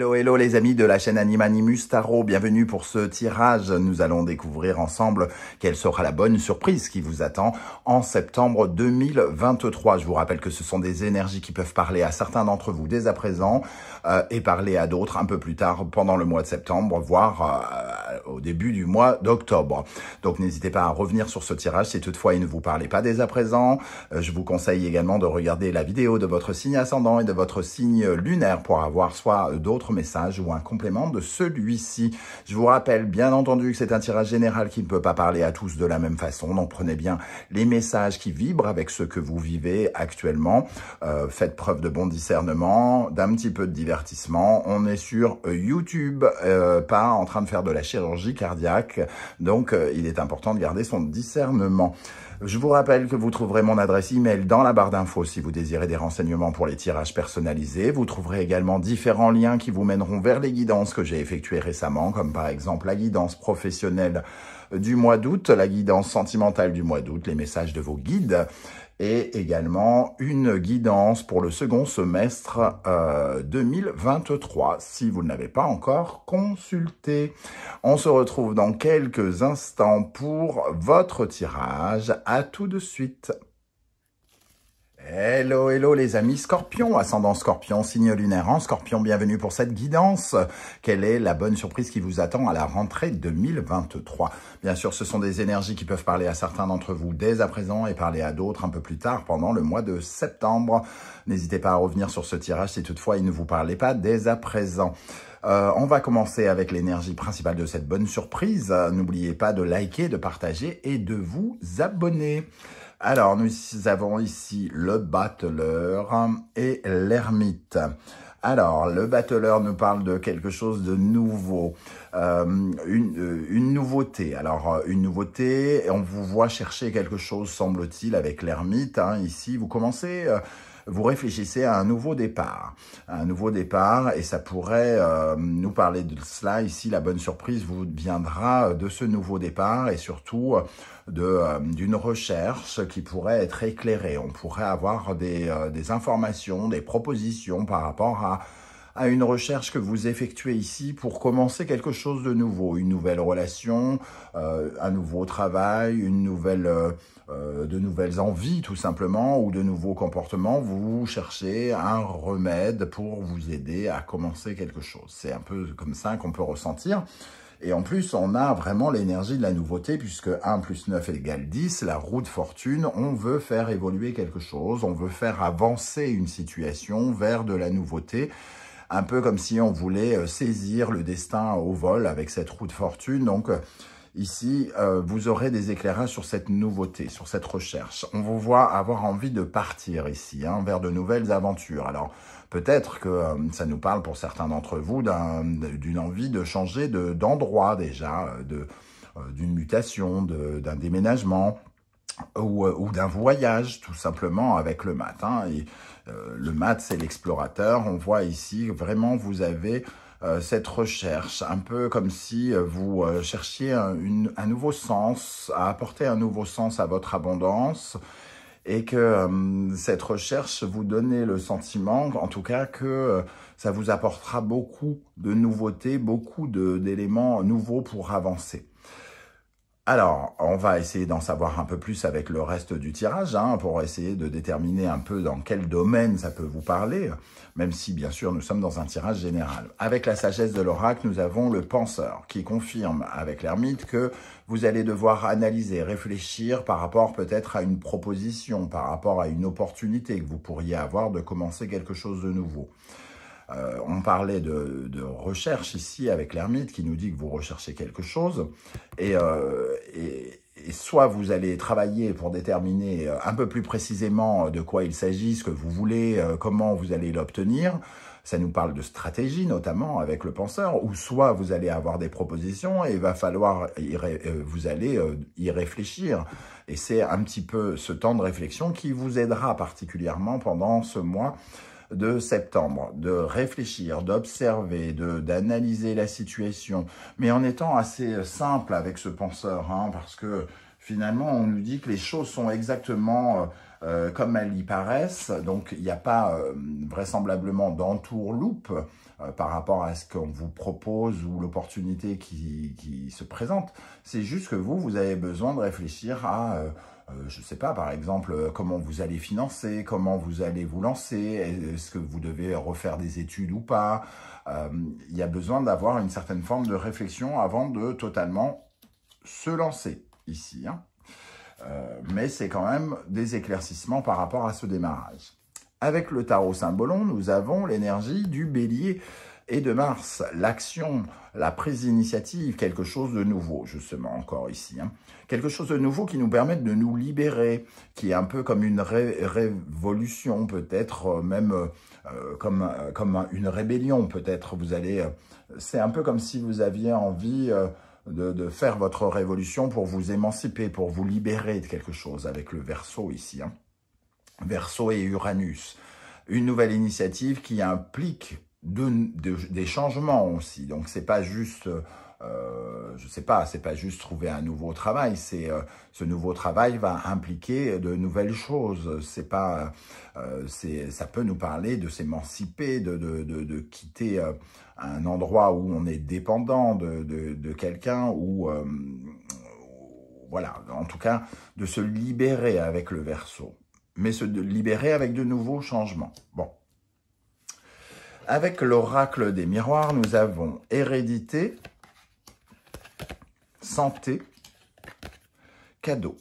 Hello, hello les amis de la chaîne Animanimus Tarot, bienvenue pour ce tirage. Nous allons découvrir ensemble quelle sera la bonne surprise qui vous attend en septembre 2023. Je vous rappelle que ce sont des énergies qui peuvent parler à certains d'entre vous dès à présent euh, et parler à d'autres un peu plus tard pendant le mois de septembre, voire... Euh, au début du mois d'octobre. Donc n'hésitez pas à revenir sur ce tirage si toutefois il ne vous parlait pas dès à présent. Euh, je vous conseille également de regarder la vidéo de votre signe ascendant et de votre signe lunaire pour avoir soit d'autres messages ou un complément de celui-ci. Je vous rappelle bien entendu que c'est un tirage général qui ne peut pas parler à tous de la même façon, donc prenez bien les messages qui vibrent avec ce que vous vivez actuellement. Euh, faites preuve de bon discernement, d'un petit peu de divertissement. On est sur YouTube, euh, pas en train de faire de la chirurgie cardiaque. Donc, euh, il est important de garder son discernement. Je vous rappelle que vous trouverez mon adresse email dans la barre d'infos si vous désirez des renseignements pour les tirages personnalisés. Vous trouverez également différents liens qui vous mèneront vers les guidances que j'ai effectuées récemment, comme par exemple la guidance professionnelle du mois d'août, la guidance sentimentale du mois d'août, les messages de vos guides et également une guidance pour le second semestre 2023 euh, si vous ne l'avez pas encore consulté. On se retrouve dans quelques instants pour votre tirage. À tout de suite. Hello, hello les amis Scorpion, ascendant Scorpion, signe lunaire en Scorpion, bienvenue pour cette guidance. Quelle est la bonne surprise qui vous attend à la rentrée 2023 Bien sûr, ce sont des énergies qui peuvent parler à certains d'entre vous dès à présent et parler à d'autres un peu plus tard pendant le mois de septembre. N'hésitez pas à revenir sur ce tirage si toutefois il ne vous parlait pas dès à présent. Euh, on va commencer avec l'énergie principale de cette bonne surprise. N'oubliez pas de liker, de partager et de vous abonner. Alors, nous avons ici le battleur et l'ermite. Alors, le battleur nous parle de quelque chose de nouveau, euh, euh, une, nouveauté. Alors, euh, une nouveauté, on vous voit chercher quelque chose, semble-t-il, avec l'ermite. Hein, ici, vous commencez vous réfléchissez à un nouveau départ. Un nouveau départ, et ça pourrait euh, nous parler de cela ici. La bonne surprise vous viendra de ce nouveau départ et surtout euh, de euh, d'une recherche qui pourrait être éclairée. On pourrait avoir des, des informations, des propositions par rapport à à une recherche que vous effectuez ici pour commencer quelque chose de nouveau, une nouvelle relation, euh, un nouveau travail, une nouvelle, euh, euh, de nouvelles envies tout simplement ou de nouveaux comportements, vous cherchez un remède pour vous aider à commencer quelque chose. C'est un peu comme ça qu'on peut ressentir. Et en plus, on a vraiment l'énergie de la nouveauté, puisque 1 plus 9 égale 10, la roue de fortune, on veut faire évoluer quelque chose, on veut faire avancer une situation vers de la nouveauté un peu comme si on voulait euh, saisir le destin au vol avec cette roue de fortune. Donc, euh, Ici, euh, vous aurez des éclairages sur cette nouveauté, sur cette recherche. On vous voit avoir envie de partir ici, hein, vers de nouvelles aventures. Alors, peut-être que ça nous parle pour certains d'entre vous d'une envie de changer d'endroit déjà, d'une de, mutation, d'un déménagement euh, ou, d'un voyage tout simplement avec le mat. Et, euh, le mat, c'est l'explorateur. On voit ici, vraiment, vous avez euh, cette recherche, un peu comme si vous cherchiez un, nouveau sens, à apporter un nouveau sens à votre abondance et que cette recherche vous donnait le sentiment, en tout cas, que ça vous apportera beaucoup de nouveautés, beaucoup d'éléments nouveaux pour avancer. Alors, on va essayer d'en savoir un peu plus avec le reste du tirage, hein, pour essayer de déterminer un peu dans quel domaine ça peut vous parler, même si, bien sûr, nous sommes dans un tirage général. Avec la sagesse de l'oracle, nous avons le penseur, qui confirme avec l'ermite que vous allez devoir analyser, réfléchir par rapport peut-être à une proposition, par rapport à une opportunité que vous pourriez avoir de commencer quelque chose de nouveau. Euh, on parlait de, recherche ici avec l'ermite qui nous dit que vous recherchez quelque chose et, euh, soit vous allez travailler pour déterminer euh, un peu plus précisément de quoi il s'agit, ce que vous voulez, comment vous allez l'obtenir, ça nous parle de stratégie notamment avec le penseur, ou soit vous allez avoir des propositions et il va falloir vous allez y réfléchir. Et c'est un petit peu ce temps de réflexion qui vous aidera particulièrement pendant ce mois de septembre, de réfléchir, d'observer, d'analyser la situation, mais en étant assez euh, simple avec ce penseur, hein, parce que finalement, on nous dit que les choses sont exactement... Euh, euh, comme elles y paraissent, donc il n'y a pas euh, vraisemblablement dentour loop euh, par rapport à ce qu'on vous propose ou l'opportunité qui, qui, se présente. C'est juste que vous, vous avez besoin de réfléchir à... je ne sais pas, par exemple, comment vous allez financer, comment vous allez vous lancer, est-ce que vous devez refaire des études ou pas. Il y a besoin d'avoir une certaine forme de réflexion avant de totalement se lancer ici. Hein. Euh, mais c'est quand même des éclaircissements par rapport à ce démarrage. Avec le tarot symbolon, nous avons l'énergie du bélier et de Mars, l'action, la prise d'initiative, quelque chose de nouveau, justement, encore ici. Hein. Quelque chose de nouveau qui nous permet de nous libérer, qui est un peu comme une révolution, peut-être euh, même euh, comme, comme une rébellion, peut-être. Vous allez, C'est un peu comme si vous aviez envie de, faire votre révolution pour vous émanciper, pour vous libérer de quelque chose, avec le verso ici. Hein. Verso et Uranus. Une nouvelle initiative qui implique des changements aussi. Donc, c'est pas juste euh, je euh, je sais pas, c'est pas juste trouver un nouveau travail, c'est euh, ce nouveau travail va impliquer de nouvelles choses. C'est pas, euh, c'est, ça peut nous parler de s'émanciper, de, de, de, quitter un endroit où on est dépendant de, de, de quelqu'un ou voilà, en tout cas, de se libérer avec le verso, mais se libérer avec de nouveaux changements. Bon. Avec l'oracle des miroirs, nous avons hérédité, santé, cadeau.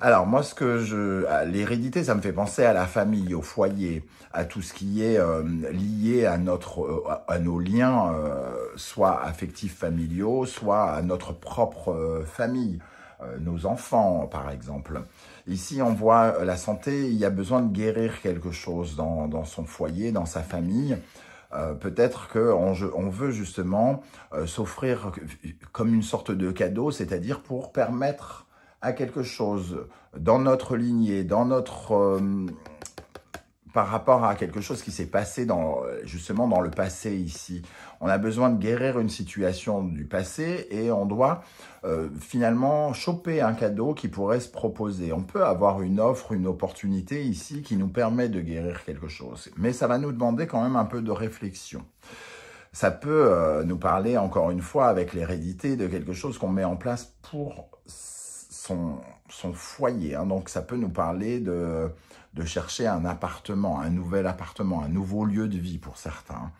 Alors moi, ce que je, l'hérédité, ça me fait penser à la famille, au foyer, à tout ce qui est euh, lié à notre, euh, à nos liens, euh, soit affectifs familiaux, soit à notre propre famille, nos enfants, par exemple. Ici, on voit la santé. Il y a besoin de guérir quelque chose dans son foyer, dans sa famille. Euh, peut-être qu'on on veut justement euh, s'offrir comme une sorte de cadeau, c'est-à-dire pour permettre à quelque chose dans notre lignée, dans notre... Euh, par rapport à quelque chose qui s'est passé dans, euh, justement dans le passé ici. On a besoin de guérir une situation du passé et on doit euh, finalement choper un cadeau qui pourrait se proposer. On peut avoir une offre, une opportunité ici qui nous permet de guérir quelque chose. Mais ça va nous demander quand même un peu de réflexion ça peut euh, nous parler, encore une fois, avec l'hérédité de quelque chose qu'on met en place pour son, foyer. Hein. Donc, ça peut nous parler de de chercher un appartement, un nouvel appartement, un nouveau lieu de vie pour certains,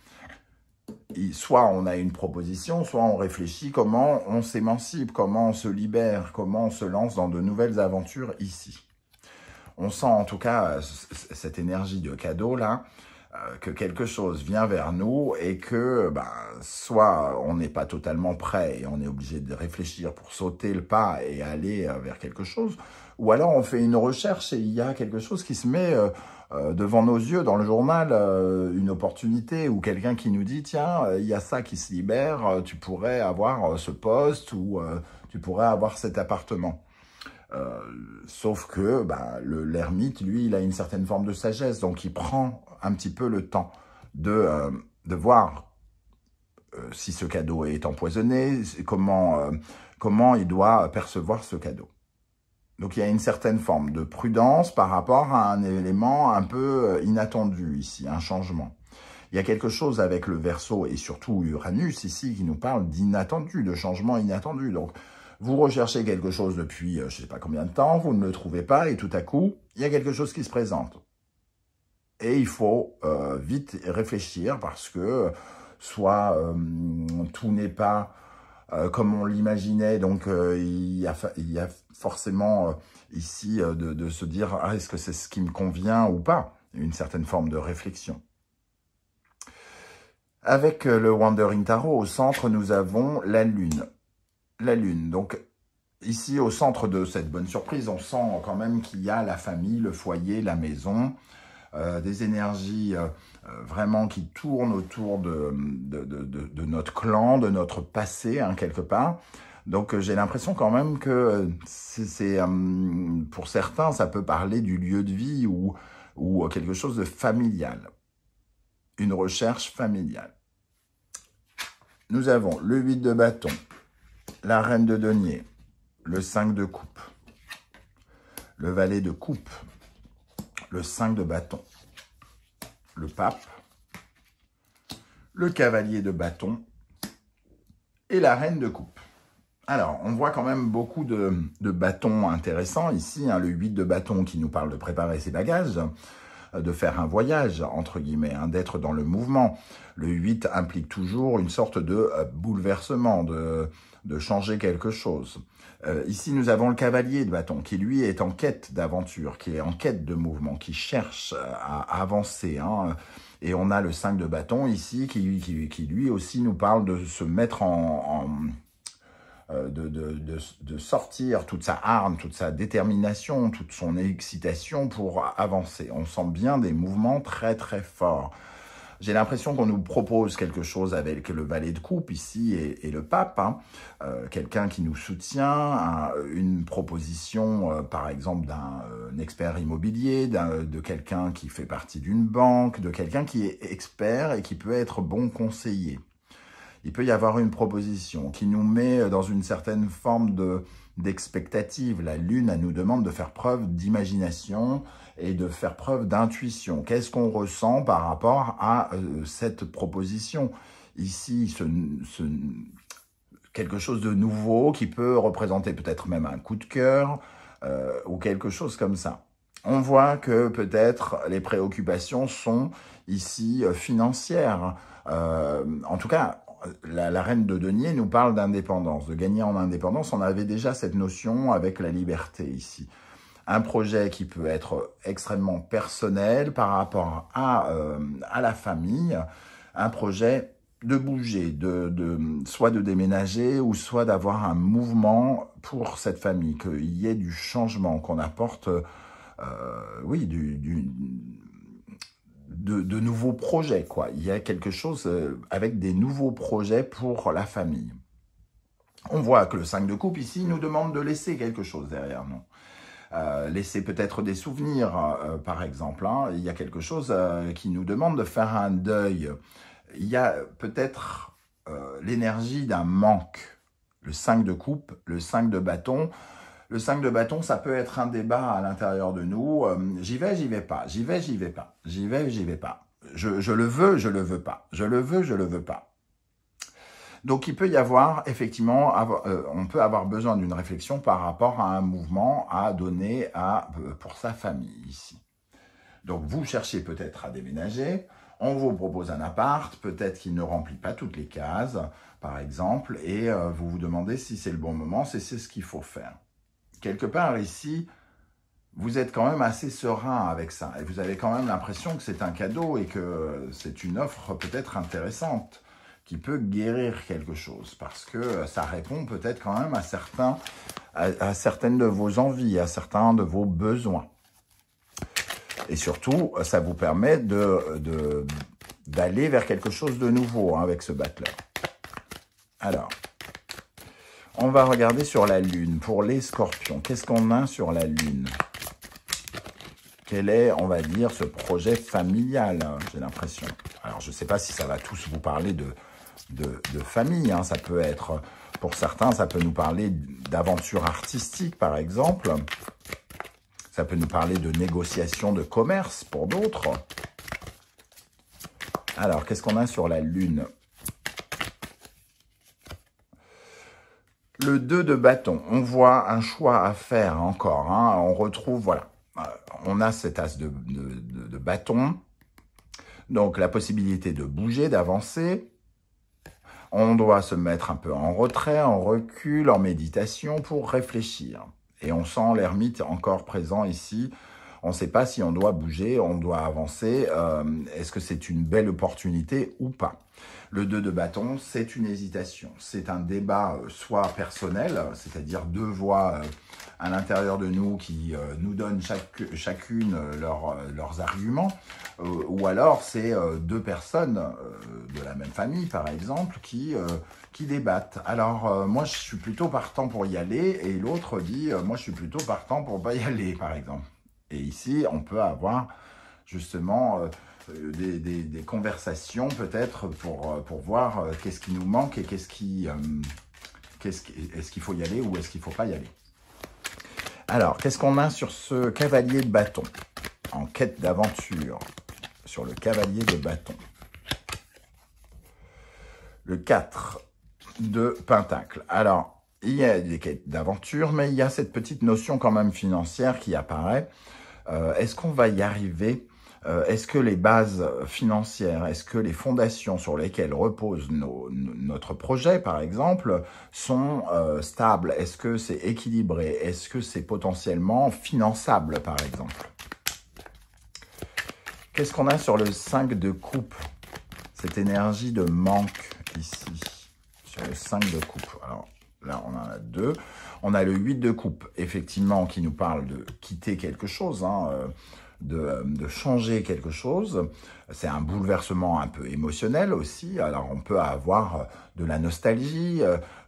soit on a une proposition, soit on réfléchit comment on s'émancipe, comment on se libère, comment on se lance dans de nouvelles aventures ici. On sent en tout cas euh, cette énergie de cadeau là, euh, que quelque chose vient vers nous et que ben, soit on n'est pas totalement prêt et on est obligé de réfléchir pour sauter le pas et aller euh, vers quelque chose, ou alors on fait une recherche et il y a quelque chose qui se met euh, devant nos yeux dans le journal, une opportunité ou quelqu'un qui nous dit tiens, il y a ça qui se libère, tu pourrais avoir ce poste ou tu pourrais avoir cet appartement. Euh, sauf que bah, l'ermite, lui, il a une certaine forme de sagesse, donc il prend un petit peu le temps de, euh, de voir euh, si ce cadeau est empoisonné, comment, comment il doit percevoir ce cadeau. Donc il y a une certaine forme de prudence par rapport à un élément un peu inattendu ici, un changement. Il y a quelque chose avec le verso et surtout Uranus ici qui nous parle d'inattendu, de changement inattendu. Donc vous recherchez quelque chose depuis euh, je ne sais pas combien de temps, vous ne le trouvez pas et tout à coup, il y a quelque chose qui se présente. Et il faut euh, vite réfléchir parce que soit euh, tout n'est pas comme on l'imaginait, donc il y, a, forcément ici de, se dire ah, est-ce que c'est ce qui me convient ou pas Une certaine forme de réflexion. Avec le Wandering Tarot au centre, nous avons la Lune la lune. Donc ici, au centre de cette bonne surprise, on sent quand même qu'il y a la famille, le foyer, la maison, euh, des énergies euh, euh, vraiment qui tournent autour de, notre clan, de notre passé, hein, quelque part. Donc j'ai l'impression quand même que c'est pour certains, ça peut parler du lieu de vie ou, ou quelque chose de familial, une recherche familiale. Nous avons le 8 de bâton, la reine de denier, le 5 de coupe, le valet de coupe, le 5 de bâton, le pape, le cavalier de bâton et la reine de coupe. Alors, on voit quand même beaucoup de, bâtons intéressants ici. Hein. le 8 de bâton qui nous parle de préparer ses bagages de faire un voyage, entre guillemets, hein, d'être dans le mouvement. Le 8 implique toujours une sorte de euh, bouleversement, de, de changer quelque chose. Euh, ici, nous avons le cavalier de bâton qui, lui, est en quête d'aventure, qui est en quête de mouvement, qui cherche euh, à avancer. Hein. Et on a le 5 de bâton ici qui, qui, qui lui aussi nous parle de se mettre en euh, de, sortir toute sa arme, toute sa détermination, toute son excitation pour avancer. On sent bien des mouvements très très forts. J'ai l'impression qu'on nous propose quelque chose avec le valet de coupe ici et, le pape, hein. euh, quelqu'un qui nous soutient, une proposition euh, par exemple d'un expert immobilier, de quelqu'un qui fait partie d'une banque, de quelqu'un qui est expert et qui peut être bon conseiller il peut y avoir une proposition qui nous met dans une certaine forme de d'expectative. La Lune, nous demande de faire preuve d'imagination et de faire preuve d'intuition. Qu'est-ce qu'on ressent par rapport à euh, cette proposition Ici, quelque chose de nouveau qui peut représenter peut-être même un coup de cœur euh, ou quelque chose comme ça. On voit que peut-être les préoccupations sont ici euh, financières. en tout cas, la, reine de Denier nous parle d'indépendance, de gagner en indépendance. On avait déjà cette notion avec la liberté ici. Un projet qui peut être extrêmement personnel par rapport à, euh, à la famille, un projet de bouger, de, de, soit de déménager ou soit d'avoir un mouvement pour cette famille, qu'il y ait du changement, qu'on apporte, euh, oui, de, nouveaux projets, quoi. Il y a quelque chose euh, avec des nouveaux projets pour la famille. On voit que le 5 de coupe ici nous demande de laisser quelque chose derrière nous. Euh, laisser peut-être des souvenirs, euh, par exemple. Hein. Il y a quelque chose qui nous demande de faire un deuil. Il y a peut-être l'énergie d'un manque. Le 5 de coupe, le 5 de bâton, le 5 de bâton, ça peut être un débat à l'intérieur de nous. Euh, j'y vais, j'y vais pas. J'y vais, j'y vais pas. J'y vais, j'y vais pas. Je, le veux, je le veux pas. Je le veux, je le veux pas. Donc il peut y avoir, effectivement, euh, on peut avoir besoin d'une réflexion par rapport à un mouvement à donner à, euh, pour sa famille ici. Donc vous cherchez peut-être à déménager, on vous propose un appart, peut-être qu'il ne remplit pas toutes les cases, par exemple, et vous vous demandez si c'est le bon moment, si c'est ce qu'il faut faire quelque part ici, vous êtes quand même assez serein avec ça. Et vous avez quand même l'impression que c'est un cadeau et que c'est une offre peut-être intéressante qui peut guérir quelque chose. Parce que ça répond peut-être quand même à, certains, à, certaines de vos envies, à certains de vos besoins. Et surtout, ça vous permet de d'aller vers quelque chose de nouveau hein, avec ce battleur. Alors, on va regarder sur la Lune, pour les scorpions. Qu'est-ce qu'on a sur la Lune Quel est, on va dire, ce projet familial, hein, j'ai l'impression. Alors, je ne sais pas si ça va tous vous parler de, de, famille. Hein. Ça peut être, pour certains, ça peut nous parler d'aventure artistique, par exemple. Ça peut nous parler de négociations de commerce, pour d'autres. Alors, qu'est-ce qu'on a sur la Lune Le 2 de bâton, on voit un choix à faire encore. Hein. On retrouve, voilà, euh, on a cet as de bâton. Donc la possibilité de bouger, d'avancer. On doit se mettre un peu en retrait, en recul, en méditation pour réfléchir. Et on sent l'ermite encore présent ici on ne sait pas si on doit bouger, on doit avancer, euh, est-ce que c'est une belle opportunité ou pas. Le 2 de bâton, c'est une hésitation, c'est un débat euh, soit personnel, c'est-à-dire deux voix euh, à l'intérieur de nous qui nous donnent chacune leurs arguments, ou alors c'est deux personnes de la même famille, par exemple, qui, qui débattent. Alors, moi, je suis plutôt partant pour y aller, et l'autre dit, moi, je suis plutôt partant pour pas y aller, par exemple. Et ici, on peut avoir justement euh, des, conversations peut-être pour, euh, pour voir euh, qu'est-ce qui nous manque et qu'est-ce qui, qu'est-ce ce qu'il faut y aller ou est-ce qu'il ne faut pas y aller. Alors, qu'est-ce qu'on a sur ce cavalier de bâton En quête d'aventure, sur le cavalier de bâton. Le 4 de Pentacle. Alors, il y a des quêtes d'aventure, mais il y a cette petite notion quand même financière qui apparaît. Euh, est-ce qu'on va y arriver euh, Est-ce que les bases financières, est-ce que les fondations sur lesquelles repose notre projet, par exemple, sont euh, stables Est-ce que c'est équilibré Est-ce que c'est potentiellement finançable, par exemple Qu'est-ce qu'on a sur le 5 de coupe Cette énergie de manque ici, sur le 5 de coupe. Alors là, on en a deux. On a le 8 de coupe, effectivement, qui nous parle de quitter quelque chose, hein, euh, euh, de, changer quelque chose. C'est un bouleversement un peu émotionnel aussi. Alors, on peut avoir euh, de la nostalgie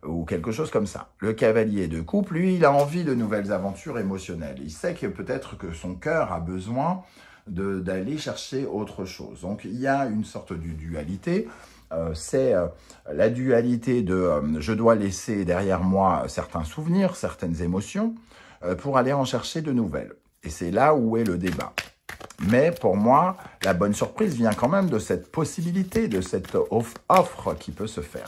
ou quelque chose comme ça. Le cavalier de coupe, lui, il a envie de nouvelles aventures émotionnelles. Il sait que peut-être que son cœur a besoin d'aller chercher autre chose. Donc, il y a une sorte de dualité euh, c'est euh, la dualité de euh, je dois laisser derrière moi certains souvenirs, certaines émotions, pour aller en chercher de nouvelles. Et c'est là où est le débat. Mais pour moi, la bonne surprise vient quand même de cette possibilité, de cette offre qui peut se faire.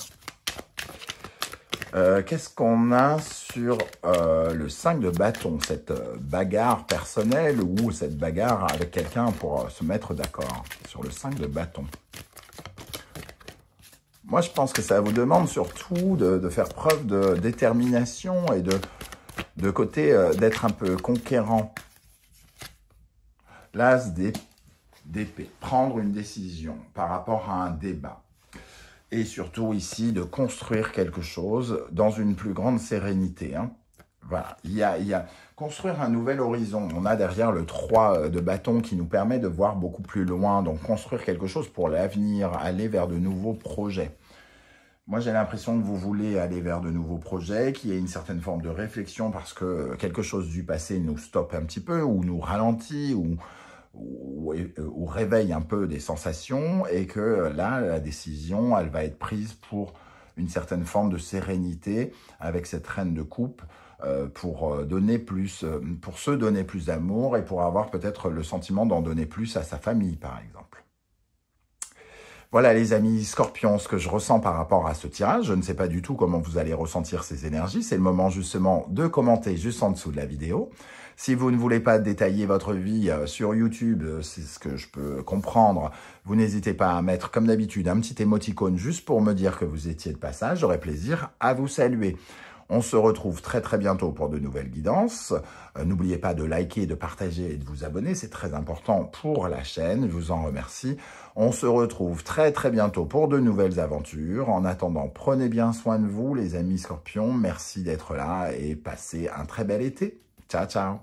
Qu'est-ce qu'on a sur le 5 de bâton, cette bagarre personnelle ou cette bagarre avec quelqu'un pour se mettre d'accord sur le 5 de bâton moi, je pense que ça vous demande surtout de, faire preuve de détermination et de, côté euh, d'être un peu conquérant. L'as d'épée, prendre une décision par rapport à un débat. Et surtout ici, de construire quelque chose dans une plus grande sérénité. Hein. Il y a, construire un nouvel horizon. On a derrière le 3 euh, de bâton qui nous permet de voir beaucoup plus loin, donc construire quelque chose pour l'avenir, aller vers de nouveaux projets. Moi, j'ai l'impression que vous voulez aller vers de nouveaux projets, qu'il y ait une certaine forme de réflexion parce que quelque chose du passé nous stoppe un petit peu ou nous ralentit ou réveille un peu des sensations et que là, la décision, elle va être prise pour une certaine forme de sérénité avec cette reine de coupe. Euh, pour euh, donner plus, euh, pour se donner plus d'amour et pour avoir peut-être le sentiment d'en donner plus à sa famille, par exemple. Voilà les amis scorpions, ce que je ressens par rapport à ce tirage, je ne sais pas du tout comment vous allez ressentir ces énergies, c'est le moment justement de commenter juste en dessous de la vidéo. Si vous ne voulez pas détailler votre vie sur YouTube, c'est ce que je peux comprendre, vous n'hésitez pas à mettre comme d'habitude un petit émoticône juste pour me dire que vous étiez de passage, J'aurais plaisir à vous saluer. On se retrouve très très bientôt pour de nouvelles guidances. Euh, n'oubliez pas de liker, de partager et de vous abonner. C'est très important pour la chaîne. Je vous en remercie. On se retrouve très très bientôt pour de nouvelles aventures. En attendant, prenez bien soin de vous les amis scorpions. Merci d'être là et passez un très bel été. Ciao, ciao